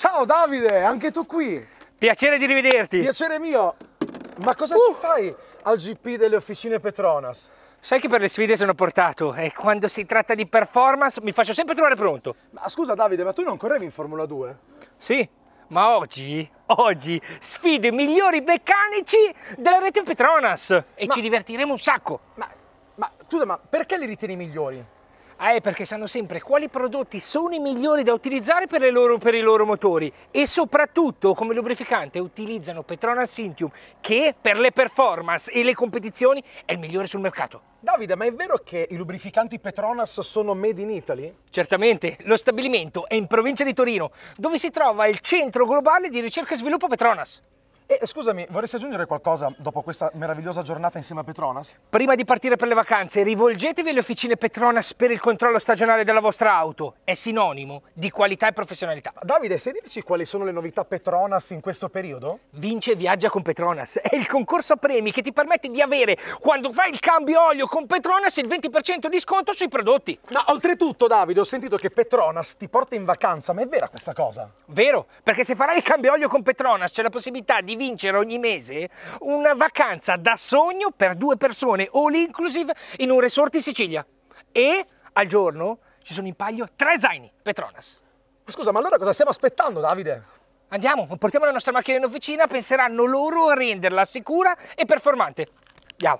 Ciao Davide, anche tu qui. Piacere di rivederti. Piacere mio. Ma cosa uh. fai al GP delle officine Petronas? Sai che per le sfide sono portato e quando si tratta di performance mi faccio sempre trovare pronto. Ma scusa Davide, ma tu non correvi in Formula 2? Sì, ma oggi, oggi sfide i migliori meccanici della rete Petronas e ma, ci divertiremo un sacco. Ma, ma scusa, ma perché li ritieni migliori? Ah, eh, è perché sanno sempre quali prodotti sono i migliori da utilizzare per, loro, per i loro motori e soprattutto come lubrificante utilizzano Petronas Intium che per le performance e le competizioni è il migliore sul mercato. Davide, ma è vero che i lubrificanti Petronas sono made in Italy? Certamente, lo stabilimento è in provincia di Torino, dove si trova il centro globale di ricerca e sviluppo Petronas. E scusami, vorresti aggiungere qualcosa dopo questa meravigliosa giornata insieme a Petronas? Prima di partire per le vacanze, rivolgetevi alle officine Petronas per il controllo stagionale della vostra auto. È sinonimo di qualità e professionalità. Davide, sai dirci quali sono le novità Petronas in questo periodo? Vince e viaggia con Petronas. È il concorso a premi che ti permette di avere, quando fai il cambio olio con Petronas, il 20% di sconto sui prodotti. Ma oltretutto, Davide, ho sentito che Petronas ti porta in vacanza, ma è vera questa cosa? Vero, perché se farai il cambio olio con Petronas c'è la possibilità di vincere ogni mese una vacanza da sogno per due persone, all inclusive, in un resort in Sicilia. E al giorno ci sono in palio tre zaini, Petronas. Ma scusa, ma allora cosa stiamo aspettando, Davide? Andiamo, portiamo la nostra macchina in officina, penseranno loro a renderla sicura e performante. Andiamo.